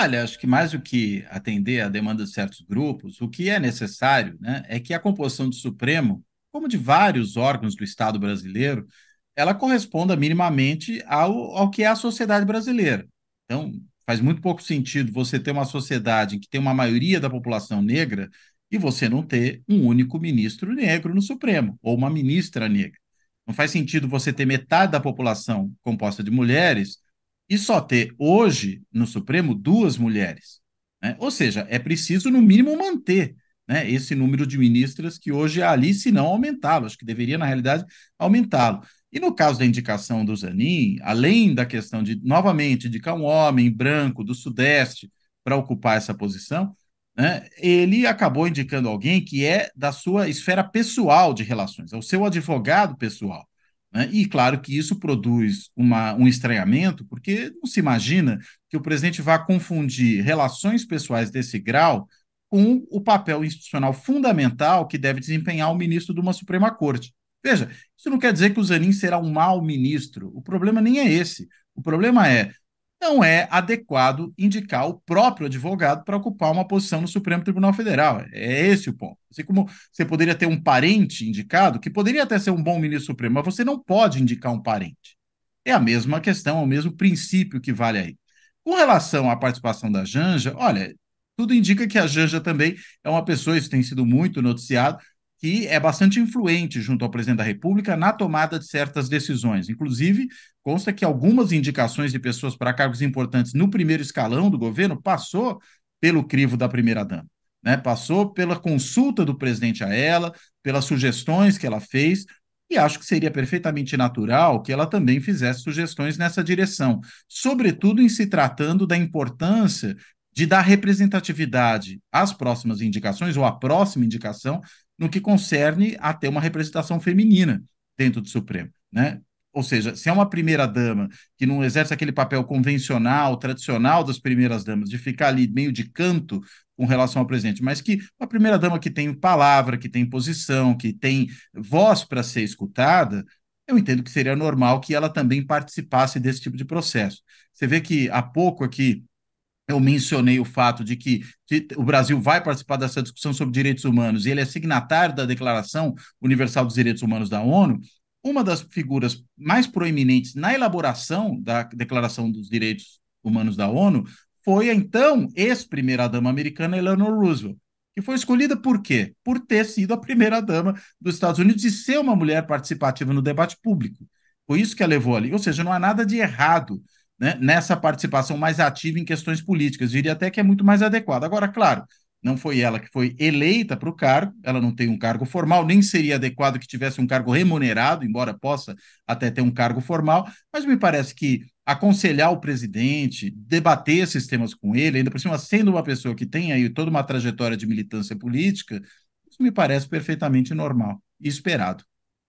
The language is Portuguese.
Olha, acho que mais do que atender à demanda de certos grupos, o que é necessário né, é que a composição do Supremo, como de vários órgãos do Estado brasileiro, ela corresponda minimamente ao, ao que é a sociedade brasileira. Então, faz muito pouco sentido você ter uma sociedade em que tem uma maioria da população negra e você não ter um único ministro negro no Supremo, ou uma ministra negra. Não faz sentido você ter metade da população composta de mulheres e só ter hoje no Supremo duas mulheres. Né? Ou seja, é preciso, no mínimo, manter né, esse número de ministras que hoje é ali, se não aumentá-lo. Acho que deveria, na realidade, aumentá-lo. E no caso da indicação do Zanin, além da questão de, novamente, indicar é um homem branco do Sudeste para ocupar essa posição, né, ele acabou indicando alguém que é da sua esfera pessoal de relações, é o seu advogado pessoal. Né? E claro que isso produz uma, um estranhamento, porque não se imagina que o presidente vá confundir relações pessoais desse grau com o papel institucional fundamental que deve desempenhar o ministro de uma Suprema Corte. Veja, isso não quer dizer que o Zanin será um mau ministro. O problema nem é esse. O problema é não é adequado indicar o próprio advogado para ocupar uma posição no Supremo Tribunal Federal. É esse o ponto. Assim como você poderia ter um parente indicado, que poderia até ser um bom ministro supremo, mas você não pode indicar um parente. É a mesma questão, é o mesmo princípio que vale aí. Com relação à participação da Janja, olha, tudo indica que a Janja também é uma pessoa, isso tem sido muito noticiado, que é bastante influente junto ao presidente da República na tomada de certas decisões. Inclusive, consta que algumas indicações de pessoas para cargos importantes no primeiro escalão do governo passou pelo crivo da primeira-dama. Né? Passou pela consulta do presidente a ela, pelas sugestões que ela fez, e acho que seria perfeitamente natural que ela também fizesse sugestões nessa direção, sobretudo em se tratando da importância de dar representatividade às próximas indicações ou à próxima indicação no que concerne a ter uma representação feminina dentro do Supremo, né? Ou seja, se é uma primeira-dama que não exerce aquele papel convencional, tradicional das primeiras-damas, de ficar ali meio de canto com relação ao presidente, mas que uma primeira-dama que tem palavra, que tem posição, que tem voz para ser escutada, eu entendo que seria normal que ela também participasse desse tipo de processo. Você vê que há pouco aqui eu mencionei o fato de que o Brasil vai participar dessa discussão sobre direitos humanos e ele é signatário da Declaração Universal dos Direitos Humanos da ONU, uma das figuras mais proeminentes na elaboração da Declaração dos Direitos Humanos da ONU foi a então ex-primeira-dama americana Eleanor Roosevelt, que foi escolhida por quê? Por ter sido a primeira-dama dos Estados Unidos e ser uma mulher participativa no debate público. Foi isso que a levou ali. Ou seja, não há nada de errado né, nessa participação mais ativa em questões políticas. Diria até que é muito mais adequado. Agora, claro, não foi ela que foi eleita para o cargo, ela não tem um cargo formal, nem seria adequado que tivesse um cargo remunerado, embora possa até ter um cargo formal, mas me parece que aconselhar o presidente, debater esses temas com ele, ainda por cima sendo uma pessoa que tem aí toda uma trajetória de militância política, isso me parece perfeitamente normal e esperado.